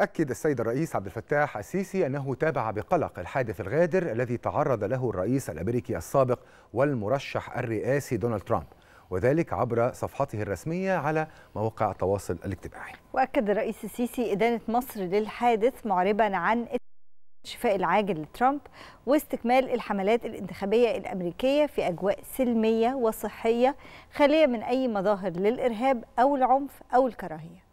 أكد السيد الرئيس عبد الفتاح السيسي أنه تابع بقلق الحادث الغادر الذي تعرض له الرئيس الأمريكي السابق والمرشح الرئاسي دونالد ترامب وذلك عبر صفحته الرسمية على موقع التواصل الاجتماعي وأكد الرئيس السيسي إدانة مصر للحادث معربا عن الشفاء العاجل لترامب واستكمال الحملات الانتخابية الأمريكية في أجواء سلمية وصحية خالية من أي مظاهر للإرهاب أو العنف أو الكراهية